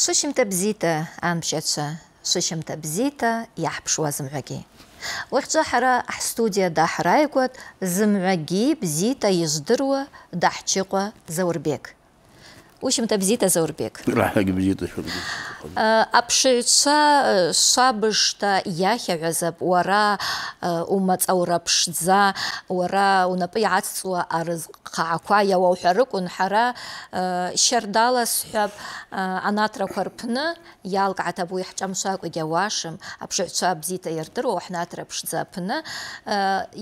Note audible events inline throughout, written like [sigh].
шышымта бзита амшача сушимта бзита иаҳԥшуа зымҩагьы уахьча ҳара ҳстудиа даҳраигәат зымҩагьы бзита иждыруа даҳчыҟәа заурбек Ушимта бзита заурбек раҳагь бзита шурбек Э, аԥшыҩцәа сабышта э, иахьаҳәазап уара э, умаҵаура ԥшӡа уара унапы иацҵуа арызҟаақәа иауауҳәарыкәын ҳара шьардала сҳәап анаҭрақәа рпны иалкааҭап уи ҳҿамшакәа егьауашым аԥшыҩцәа бзита ирдыруа ҳнаҭра ԥшӡа апны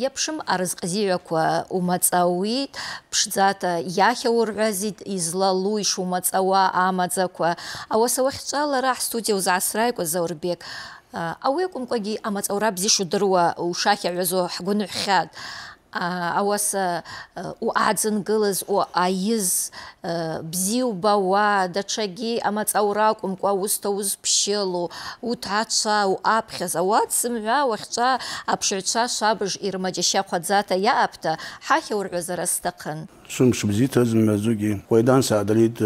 иаԥшым арызҟ зиҩақәа умаҵауит ԥшӡата иахьаурҳәазит излалу ишумаҵауа амаӡақәа ауаса уахьҿала студия у Засрай узаасрааикуаз заурбек ауи у амаҵаура гылыз, у ушахьаҩазо бзиу ауаса дачаги уаиз бзиа убауа даҽагьы уз пшилу, у узԥшьылу у уаԥхьаз ауат сымҩа хадзата я шабыж ирмаџьашьахәаӡата иаапта ҳахьаурҳәазара сҭахын. Сымш бзиҭаз мҩазугьы, уаидан саадрит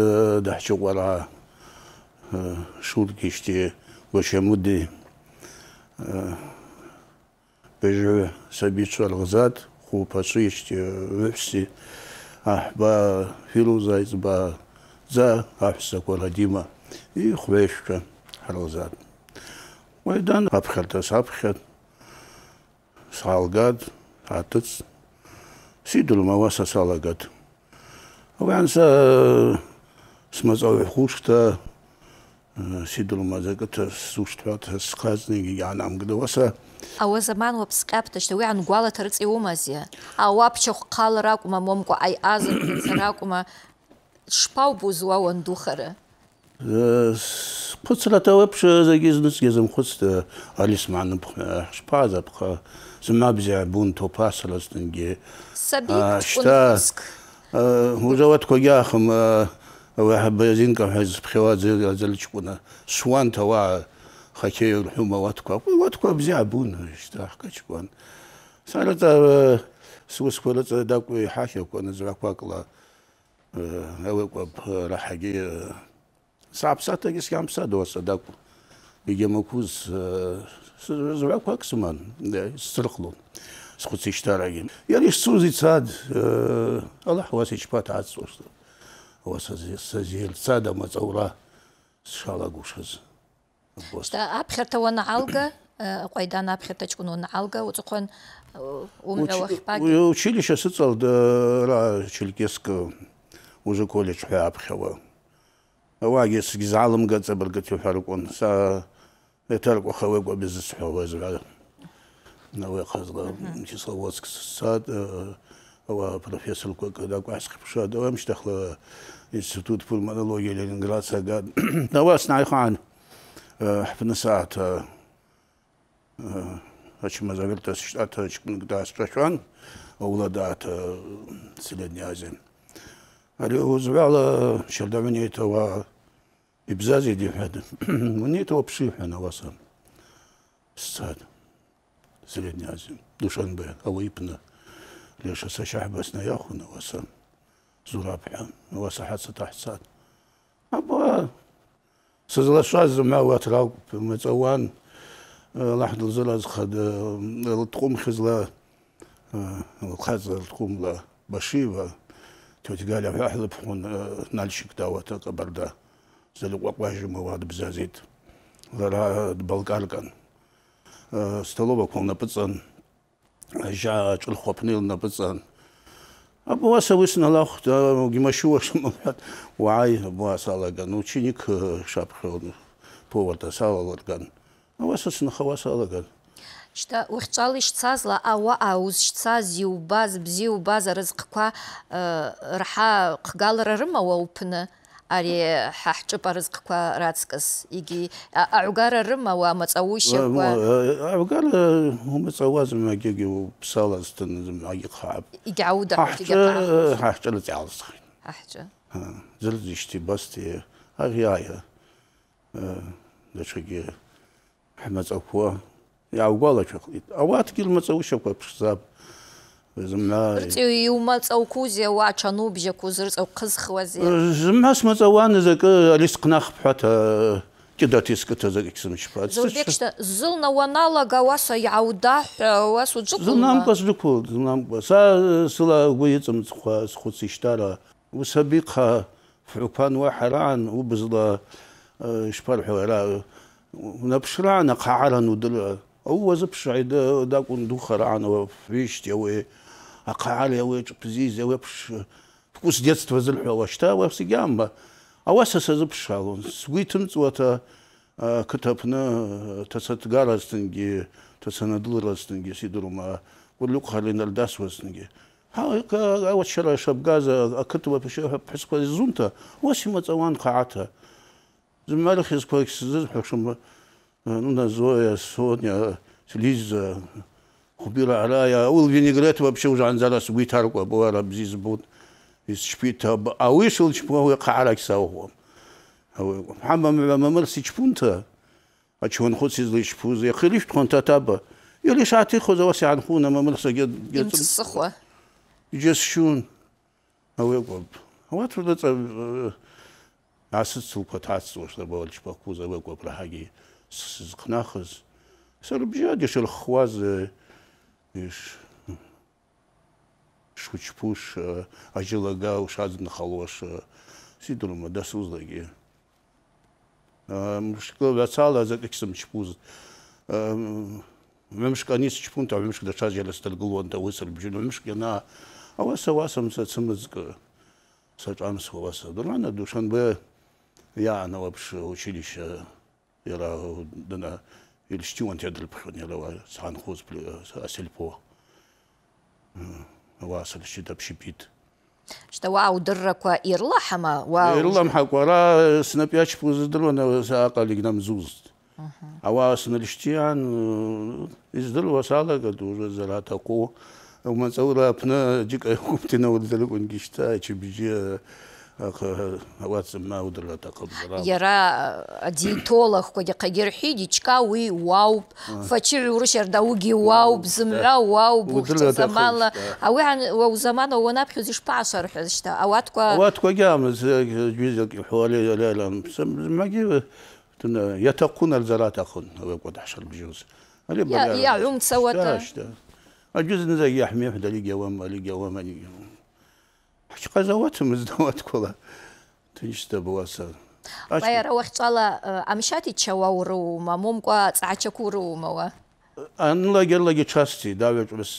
даҳчыҟәараа. шуткишти гошемуди э беже собицвал гзат хупасишти вэси а ба филузайц ба за афса коладима и хвешка халозат ойдан апхалта сапхат салгат атц сидулма васа салгат ванса смазове хушта სიდრომაზე კეთს უშთვათ სხაზნიგი ან ამგდოვასა აუ ზამან ვაფსკაპტა შეუ ან გვალათა რწი უმაზია აუ აფჩო ხალ რაკუმა მომკო აი აზ რაკუმა შპაუ ბუზუა ვან დუხარა ფუცლათა ვაფშ ზეგიზნის გეზემ ხუცტა ალის მანუ შპაზა ფხა ზმაბზე ბუნ ტოპასლოსტენგე საბიკ ფუნსკ აუ ჟოვატ ქოგიახმა ვაბაზინ კაფეს ფხევაძე აძლიჩკუნა სვანთა ვა ხაჩეურ ჰუმა ვატკვა ვატკვა ბზაბუნ შტახკაჩკუნ სალოთა სუს ქოლა დაკვი ჰაშე კონა ზრაკვაკლა ევეკვა რაჰაგი საფსათა გის გამსა დოსა დაკ ბიგემოკუს ზრაკვაკსმან და სრხლონ სხუცი შტარაგი ირი სუზიცად ალაჰუ ვასიჩფათ აცოსტო ვასაზიელცა და მოწურა შალაგუშაზ. და აფხერთავან ალგა ყვიდან აფხერთა ჭკუნონ ალგა უწყონ უმეოხ პაგი. ჩილიშეს წელ რა ჩილკესკ უზე კოლეჯი აფხევა. ვაგეს გზალმ გაწებ რგეთი ფარკონ სა ეთერკო ხევე გვაბიზს ხევა ზრა. ნავე ხაზგა ჩისლოვსკ სად ва профессор Кокодакваск Пшадовым штахла э, институт пульмонологии Ленинград Сагад. [clears throat] Навас Найхан э, Пнасат Ачима э, Заверта Штат Чикмагда Спрашван Уладат Средней Азии. Али узвала Шердавини этого Ибзази Дифеда. Мне этого пшифя Наваса. Сад. Средней Азии. Душанбе. Алыпна. ليش هسه ياخونا وصل وسا زرابحان وصل حد ستحسان أبا سزلا شاز ما واتراو متوان لحد الزلاز خد التقوم خزلا آه، الخزل التقوم لا بشيبه توت قال احلب بحون آه، نالشك داوات قبردا زل وقواجي مواد بزازيت لرا دبلقاركن آه، ستلوبا كونا نبصن ჟა ჭულხოფნილ ნაბწან აბა ვასავის ნალახ და გიმაშუა შემოვიდა ვაი ვასალაგა ნუ ჩინიკ შაფხოდ პოვარდა სალაგან ნუ ვასოს ნახავასალაგა შტა უხწალიშ წაზლა აუა აუზ წაზიუ ბაზ ბზიუ ბაზ რზყქვა რჰა ყგალრრმა ვაუფნა არი ჰაჭუპა რიზკქვა რაცკს იგი აუგარ რმა ვა მოწაუშიქვა აუგარ მომწაუაზ მეგიგი ფსალასთან აი ხაბ იგი აუდა ჰაჭა ჰაჭა ლეალს ჰაჭა ზელძიშტი ბასტი აი აი ა დაჭიგი ჰმაწაუქვა აუგალა ჩხლით აუ ადგილ მოწაუშიქვა ფსაბ ძმა იუმაცაუ ქუზე ვაჩა ნუბჟე ქუზრწო ყიზ ხვაზე ძმას მოწვანე ზეკ ალის ყნახ ფათ კიდათის კთ ზეკ ისმ შფაც ზობიქშთა ზულნა ვანალა გავასა იაუდა ვას უჯუკ ზნამ ყას ჯუკ ზნამ ყასა სლა გუიცმ ხვას ხუციშტარა უსაბიყა ფუფან ვაჰრან უბზლა შფალ ჰვარა ნაფშრანა ყარანუ დლა هو زبشاي دا داكون دوخر انا فيشت يا وي اقعال يا وي بزيز يا وي بش فكوس ديتس توزل حوا شتا وفسي جامبا اواسا سازبشالون سويتم توتا كتبنا تسات غارستنجي تسانا دلرستنجي سيدروما ولو خالينا الداس وستنجي ها يك اوت شرا شب غازا كتبوا بشو بحس كوزونتا واسيما تاوان قاعتها زمالخيس كوكس زز حشمه ну да Зоя, Соня, Лиза, убила Арая, ул винегрет вообще уже анзарас витарква, бора бзис бут из шпита, а вышел чпуа карак сауго. Хамба мамар сичпунта, а чон хоц из лишпуза, я хилиф тхонта таба, я лиш ати хоза васи анхуна мамар са гет... Им цисыхва. Иджес шун. А вы гоп. А вот вот это... Э, э, Асыц цилпа тац, вошла бавалич пакуза, вы гоп рахаги. Ага. ხნახს სერბიაში შელ ხვაზე ის შუჩფუშ აჯილაგა უშადნ ხალოშა სიდრომა და სუზლეგი მშკლობა ცალა ზეკისმ ჩფუზ მემშკანის ჩფუნტა მემშკ და ჩაჟელა სტალგულონ და უსერ ბჟინო მემშკენა ავასა ვასამ საცმძკ საჭამს ხვასა და რანა დუშანბე я на вообще училище يلا دنا يلشتي وانت عند البخون يلا سان خوز آه، اسيل بو آه، واصل شي دب شي بيت شتا واو درك ويرلحما واو يرلم حق ورا سنبيا شي بوز درونا ساقل لقدام زوز اوا سنلشتي ان يزدل آه، وسالا قدو زلاتا قو وما صورا بنا جيك قمتنا ودلكون جيشتا تشبيجي يرى دي تولخ كو دي قدير حي واو فاچي روش ارداوغي واو بزمع واو بوخ واو زمان اوه نابخو زيش باشر حزشتا اوات كو حوالي ليلة ما جيو يتقون الزلات اخون اوه قد حشل بجوز يا عم تسوى تا اجوز نزيح ميح دالي جوام دالي جوام دالي جوام აი ყაზავათ მძდავათ ყოლა თინჩდებოა სა აი რა უხწალა ამშათი ჩავაურო მომკვა წაჩაკურო მოვა ან ლაგერლაგე ჩასტი დავეჭრეს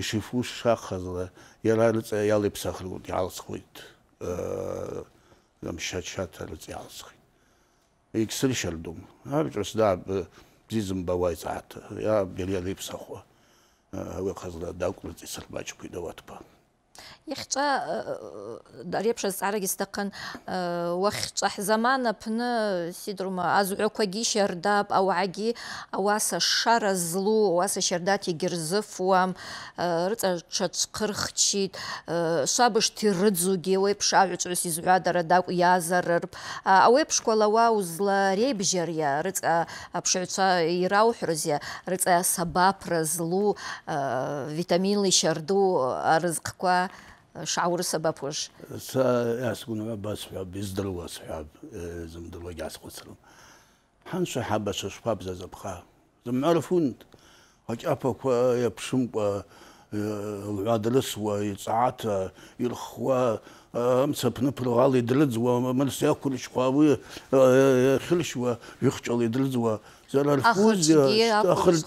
ისიფუ შახაზლა ერალც ელიფსახრო ალცხვით აა ამშათშათა ლცი ალცხი ექსელი შელდომ აბჭოს და ბიზმ ბავაიცათ ა ელიფსახვა აა ხაზლა დაკვრწის რბაჭკვიდოვათ ბა Иахьҿа э, э, ари аԥшаз ҵаарагьы сҭахын э, уахьҿа ҳзаман аԥны сидрума азҳәақәагьы шьардап ауаагьы ауаса шара злу ауаса шьардат егьырзыфуам рыҵа ҽацәхырхчит шабышҭ ирыӡугьы ауеиԥш аҳәаҿҩыс изҳәадара дакә иазарырп ауеиԥшқәа лауа узлареибжьариа рыҵа аԥшаҩцәа ирауҳәрызиа рыҵа сабаԥра злу витаминлы шьарду арызққәа شعور السبب وش سأسكن آه، بس حب يزدل واسحب زم دل وجع سقسلم حنش حب ششباب زز بخا زم عرفون هج أبوك يبشم العدلس ويصعات يلخوا أمسب آه، آه، نبل غالي دلز ومنس يأكل شقاوي خلش ويخجل يدلز وزال الفوز أخرج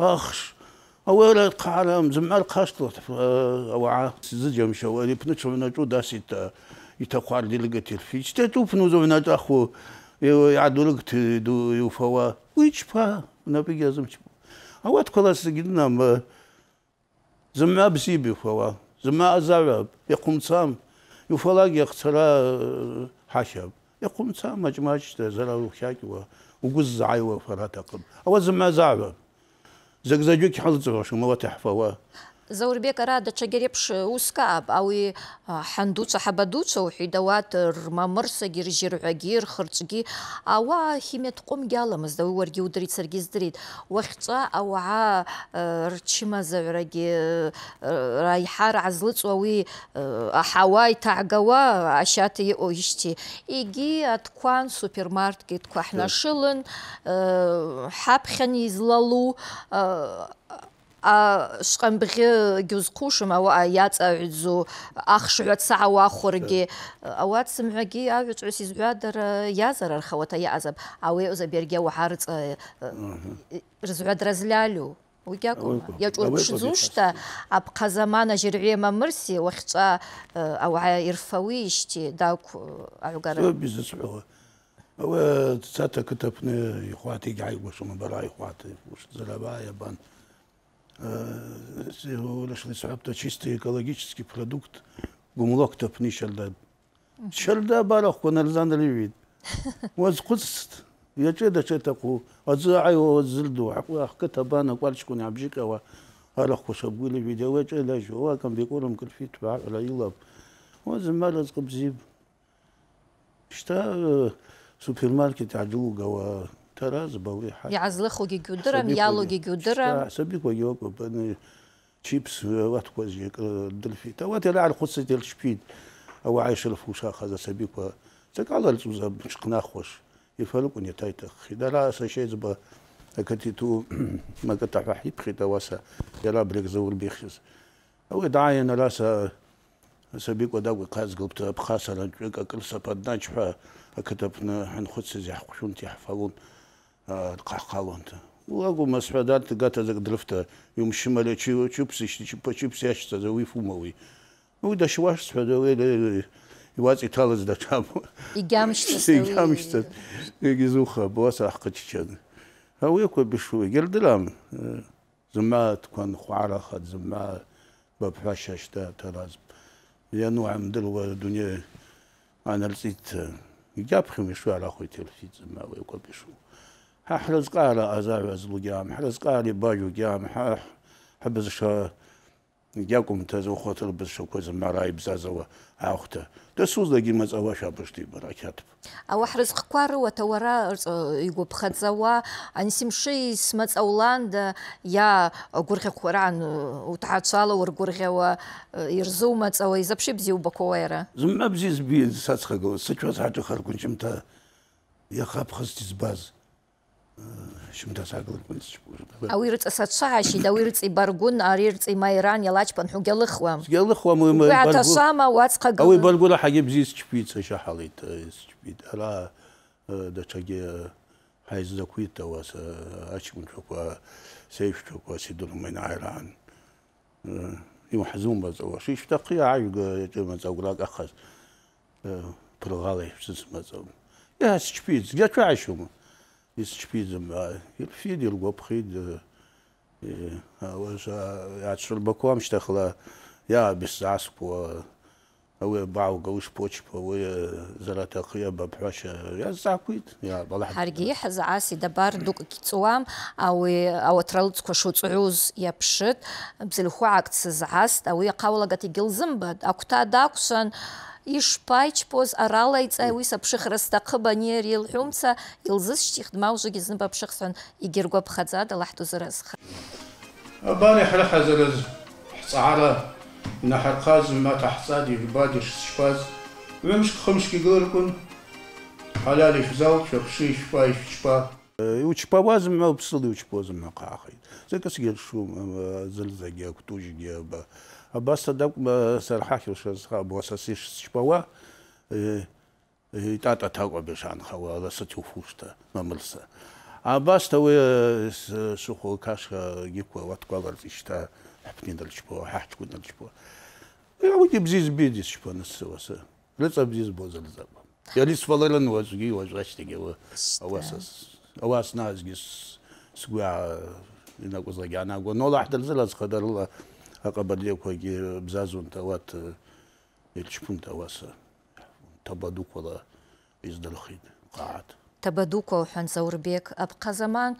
أخش اول قارم زم على خاصلوت اوعى زجم شو اللي بنش من جو داسيت يتخوار ديلغت الفيش تتو بنو زو نتا خو يعدلغت دو يوفوا ويش با نبي يزم شو اوت خلاص جدنا زم ما بسي بفوا زم ازاب يقوم صام يوفلا يخسر حشب يقوم صام مجماش زرا وخاكي وغز عايوه فراتقم او زم ما زعب زقزقوك حلزوش وما تحفوا زوربيك راد تشجربش وسكاب أو حندوتة حبدوتة وحيدوات رمامرسة جير جير عجير خرطجي أو هيمة قوم جالمز دو ورجي ودريت سرجيز دريد وقتا أو عا رتشما زورجي رايحار عزلت ووي أحواي تعجوا عشاتي أويشتي إيجي أتقان سوبر ماركت كحنا شلن а шқамбиги гюзқушум ау яцаъзу ахшъуцаъу ахурги ауат смъги авицъс изъадра язарар хавата язаб ауе озабергя ухарц э, рзъдразлялу уякум ячурчзушта абхазамана жиръема мырси уахца э, ау ирфауишти дак э, агара ауе цата кътъпне ихвати гайгушум барай хвати уш зарабая бан э сегодняшне сабта чистый экологический продукт гумлок топни шелда шелда барах конэлзандри вид воз куст я че да че таку азай о зилду ах катабана квалч кун абжика ва арах кошабгули видео ва че да жо кам бикором кльфит ба ла йлаб воз малаз кубзиб шта супермаркет аджу гава тараз бауи хай. Иазлыхуги гюдырам, ялуги гюдырам. Сабиква йоку пани чипс ваткози дельфит. А вот я лар хуцетел шпид. А вайшел фуша хаза сабиква. Так алла лцуза шкнахош. И фалуку не тайтах. Хидара сашейцба أكتتو ما قطع رح يبخي تواسا يلا بريك زور بيخيز أو دعاين راسا سبيك وداوي قاز قلبت بخاسة لنجوك أكل سبادنا جفا أكتبنا حنخد سيزي حقشون تيحفاون ხალონთა ლაგო მასვადარტ გათაზე დრიფტა იმ შიმალე ჩიუჩუპსი ჩიპოჩიპსი ახცა და ვიფუმოვი ნუ და შვარ სვადოვე იواسი თალაც და ჩამ იგამშტეს იგამშტეს იგი ზუხა ბოს ახკჩიჩად აუ იყო ბიშუი გერდლამ ზმა თქვან ხვარა ხა ზმა ბაფაშაშ და თალაც ინუ ამდელ ვა დუნია ანალიზით იგაფხი მშვარა ხვითელ ფიცმა ვიყო ბიშუი ჰაჰლუს ყარა აზავაზ ლუგამ ჰაჰლუს ყარი ბაჯუგამ ჰაჰ ჰაბზ შა ნიაკუმ თეზო ხოთლ ბზ შო ქოზ მარაი ბზაზავა ახთა და სუზ და გიმა წავა შაბშტი ბარაკათ ავა ჰრზ ყარა ვა თავარა იგო ფხაძავა ან სიმში სმაწაულან და ია გურხე ყურან უთაცალა ურ გურხევა ირზუ მაწავა იზაფში ბზიუ ბაკოერა ზუმა ბზის ბი საცხაგო საჩვა საჩო ხარ კუნჩიმთა ია ხაფხსტის ბაზა შუმთა საგლუპის შუბა. აუ ირწასაცაში და ვირწი ბარგუნ არ ირწი მაირან ელაჩპან ჰუგელხვა. გელხვა მო მე ბარგუნ. და სამა ვაცხა გა. აუ ბარგუნა ჰაგებზის ჩპიც შაჰალით ეს ჩპიც. არა და ჩაგე ჰაიზ და ქუიტა ვას აჩკუნ ჩოკვა სეიფ ჩოკვა სიდულ მენაირან. იმ ჰაზუმ ბაზო შიშ თაყი აი ჯემა ზაგრა ახას. პროგალე შეს მაცო. ეს ჩპიც გაჩვაშუმა. ის ჩფიზმა ფიდი გვაფრიდ ა ვაშა აჩრობა ქომშტა ხლა я без аспо ვე ბაუ გოშ პოჩ პო ვე ზალათა ხია ბაფაშა я საქვით я ბალა ჰარგი ჰაზ ასი და ბარ დუკ კიცوام ავე ავტრალც ქო შოწუუზ იაფშეთ ბზილ ხუაკც ზას და ვე ყავლაგათი გილზმბა აკუთა დაქსან ишпайчпоз аралайцай уиса пшихраста кыбаниер илхумца илзысчихт маужиги зынба пшихсан игерго пхазада лахтузрас абани хлахазрез цаара нахарказ ма тахсади бадиш шпаз вемш хымшки горкун халали фзал чопши шпай шпа учпаваз мелпсылы учпозы мақахи зекасгер шум зылзаге кутужге ба აბას სადაკმა სარხაშოს ხაბოსასის შპავა იტატა თაყვები შანხავა ასეთი უფუშთა მამლსა აბას თავე სუხო კაშა გიქვა ვატკვალარ წიშთა ჰპინდალ შპავა ჰაჩკუნალ შპავა აუდი ბზიზ ბიდის შპანას სვასა ლეცა ბზიზ ბოზალზაბა يلي سفللن وزجي وزغشتي اواسس اواس نازجس سقع انا قصدي انا اقول نولا احد الزلز خدر الله აყაბადია ქოგი бзазун თავათ ელჩფუნ თავასა табадуквала издалхид қаат табадуква уҳәан заурбек апҟазаман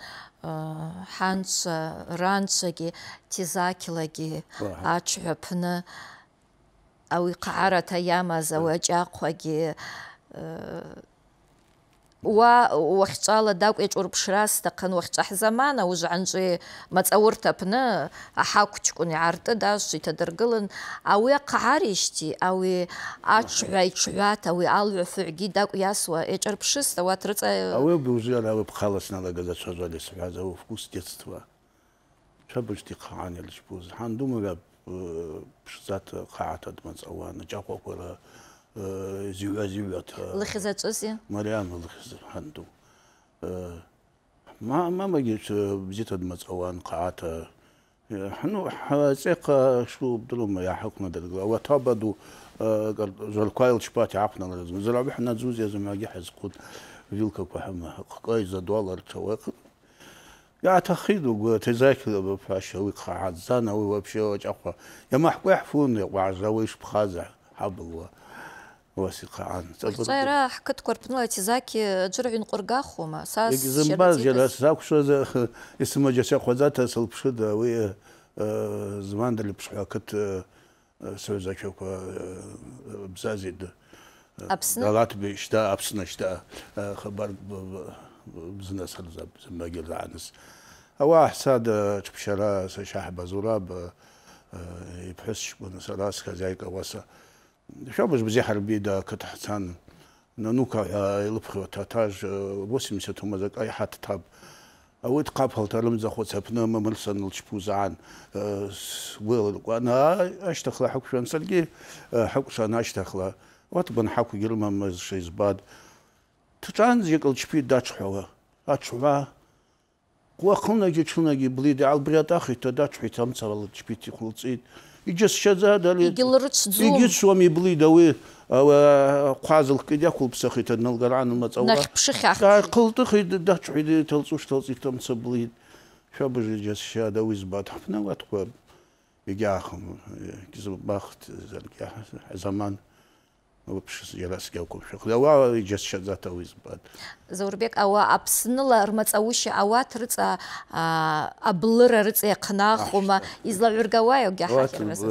ҳанцәа ранцәагьы тизақьлагьы аҽҳәаԥны ауи ҟаҳарата иамаз ауи уа уахьчӏала дакӏв йашӏурпшра стахъын уахьчӏа гӏанчӏви мацӏауырта апны ахӏаквчкӏвын йгӏартӏытӏ ашв йтадыргылын ауи ахъагӏарищти ауи атшгӏва ауи алгӏвфыгӏвгьи дакӏв йасуа йашӏарпшыстӏ ауат рыцӏа ауи ауи схӏваз ауи вкус детства ზიუაზიუათ ლიხიზაწოსია მარიამ ლიხიზა ჰანდუ ما ما ما جيت بزيت هاد مصوان قاعات حنو حسيق شو بدلهم يا حكمنا دلقوا وتابدوا زل كايل شباتي عفنا لازم زل بحنا زوز يا زلمه جحز قد فيلك وحما قاي دولار تواق يا تخيدوا تذاكر بفاشا وقع عزانا وبشوج اخوا يا ما حكوا يحفون وعزاويش بخازع حبل уасиқаан ҵаира ҳқыҭқәа атизаки ӡырҩынҟәыргахума са егьзымбаз иара сзақәшәода исымаџьацәахәаӡата сылԥшыда уи зманда лыԥшҳәа ақыҭ саҩзақәақәа бзазид аԥсны алатби шьҭа аԥсны шьҭа хабар бзнес зымбагьырдааныс ауаа ҳцада ҿыԥшьара сашьа ҳбазураб иԥҳәыс ҷкәын сара схазаик ауаса შაბათს ზეხარბი და ქთან ნო ნუკა ელფხო თათაჟ 80 თომაზა კაი ჰათ თაბ აუთ ყაფალთა რომ ზახოცებნა მომლსანულ ჩფუზან ვილ ყანა აშტახლა ჰაკუშან სალგი ჰაკუშან აშტახლა ვატ ბან ჰაკუ გერმა მაზ შეიზბად თუჩან ზიკლ ჩფი დაჩხვა აჩვა ყვა ხუნა ჯუნაგი ბლიდი ალბრიატა ხიტა დაჩვი თამცალ ჩფი ხულწი იჯეს შეძადალი იგი სუმი ბლიდა უ ყაზლ კიდე ხულფსახით ნალგარანო მოწავა და ყულტი და ჭვიდი თელწუშ თელწიტომ ცბლი შაბუჟი ჯეს შადა უ ზბათაფნა ვთქვა იგი ახმ ის ბახტ ზალკი ზამან я нас гекул шехла ва иджас шадзата визбат зорбек ава апснла рмацауши ава трца аблр рце кна хума излагергава я гахатермас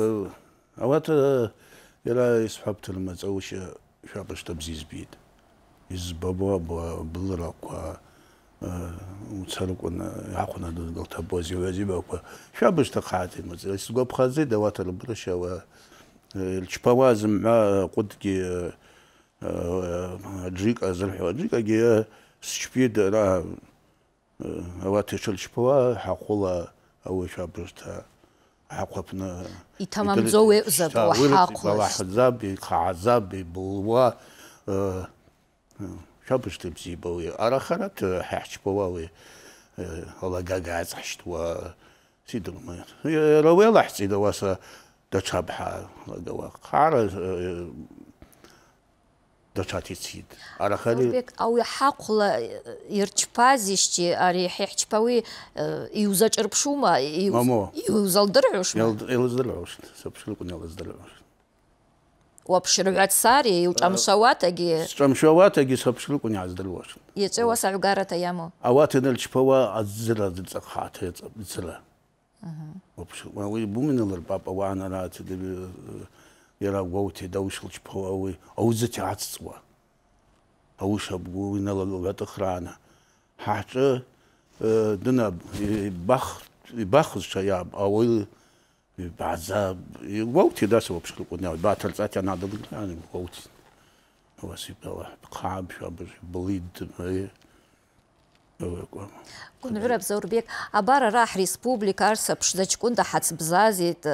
ава та яла исхабтл мацауши шабашта бзизбит из баба блракуа уцалкун ахуна дугта бозиязибаква шабашта хати мац ис гопхазе даватал брашава الشباواز مع قد كي جيك ازل حواجيك كي سشبيد را اوات شل شباوا حقولا او شابرستا حقوبنا يتمام زو زبو حقوس حزاب خعزاب بلوا شابرست بزيبو ارا خرات حشباوا وي الله غاغاز حشتوا سيدو ما رويلا حسيدو واسا დაჩაბა გავა ხარ დაჩათიცით არახელი აუ ჰაყლა ირჩფაზიში არი ჰიჩფავი იუზაჭრფშუმა იუზალდრუშ იუზალდრუშ საბშლუკუნი იუზალდრუშ ვაფშრუაც სარი უჭამშავათ ეგი უჭამშავათ ეგი საბშლუკუნი იუზალდრუშ იეცევა საგარათა ямо აუ თენელ ჩფავა აზრა ძწა ხათე ძლა აჰა. ვაფშე, ვაი ბუმინელერ პაპა ვანა რა ცდი ერა გოუთი და უშილჩ ფოვავი, აუზეთი აცწვა. აუშა ბუმინელა ლოგატა ხრანა. ჰაჭა დნა ბახ ბახშა ია აუი ბაზა გოუთი დასო ვაფშე ყუნა ბათალ წათი ანადა გოუთი. ვასი პელა ხაბშა ბლიდ მე გუნვრა ბზორბიეკ აბარა რა რესპუბლიკა სპშდაჩკუნდა ჰაც ბზაზით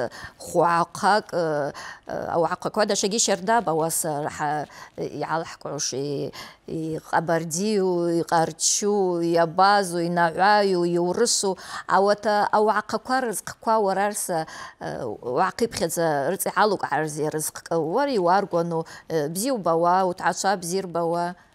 ხუაყაკ აუაყაკვა და შეგი შერდაბა ვას იალჰკუში იყაბარდიუ იყარჩუ იაბაზუ ინაუაიუ იურსუ ავატა აუაყაკვა რზყკვა ვარარს ვაყიფხეზა რწი ალუკ არზი რზყკვა ვარი ვარგონო ბზიუბა ვა უთასა ბზირბა ვა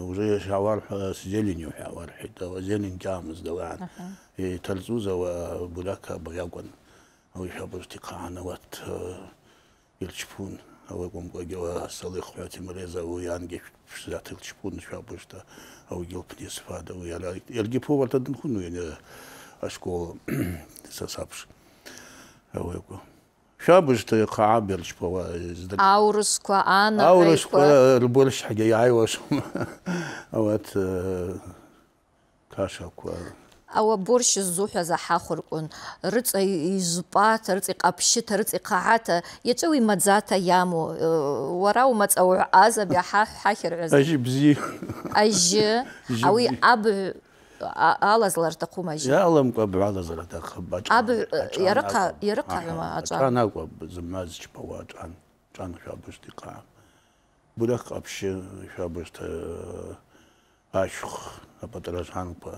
уже шавар э, зеленью хавар это зелень камыз даван и тарзуза э, булака баягон ой шабурти канават э, илчпун ой гомгоге салы хвати мреза у янге затыл чпун шабурта ой гилпни сфада у яра ерги повата дынхуну я не а школа сасапш ой гомгоге šabužtai kā abirš pavaiz. Aurus, ko Ana. Aurus, ko Rubulš, haģi jāivos. أوات kašal, ko. أو بورش الزوحة زا حاخركن رتس يزبات رتس قبشت رتس قاعتا يتوي متزاتا يامو آه، وراو متس أو عازب يا حاخر عزب أجي بزي [laughs] أجي أوي أب ალაზლარდა ხუმაჟი. ია ალამკა ალაზლარდა ხბაჭა. აბ იარაქა იარაქა აწა. ჩანაკვა ზმაზ ჩბავა ჩან ჩან ხაბუსტიყა. ბურა ხაბში ხაბუსტა აშხ აპატრაჟანკა.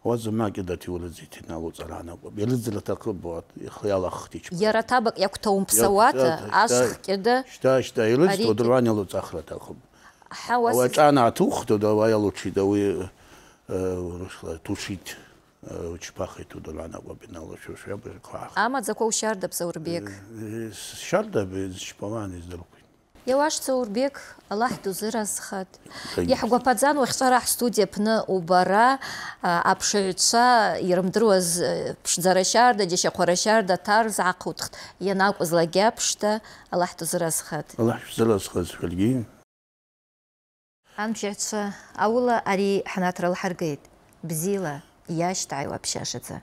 ვაზმა კიდე თიულეძითი ნაუწრანაკვა. ელიძლა თაკობა ხიალახთი ჩბა. იარათაბა ყაქთა უმფსავატ აშხ კიდე. შტა შტა ელიძ თოდრვანელო წახრა თაკობა. ჰა ვაზ. ვაჭანა თუხ თოდა ვაიალოჩი და ვი Э, тушить э, чпахай тудыла нагва бинала шушуя бы квах. Ама закол шардап саурбек. Шардап э, чпаван из друг. Иауаш Цаурбек, Аллах дузыразхат. Иаҳгәаԥаӡан уахьҵәараҳ студиа аԥны убара аԥшаҩцәа ирымдыруаз ԥшӡара шьарда, џьашьахәара шьарда тарз аахутхт. Ианакәыз лагьаԥшта, Аллах дузыразхат. Аллах дузыразхат, шәаргьы. Амчаца аула ари ханатрал ҳаргеит. Бзила иашьҭааиуа ԥшьашаӡа.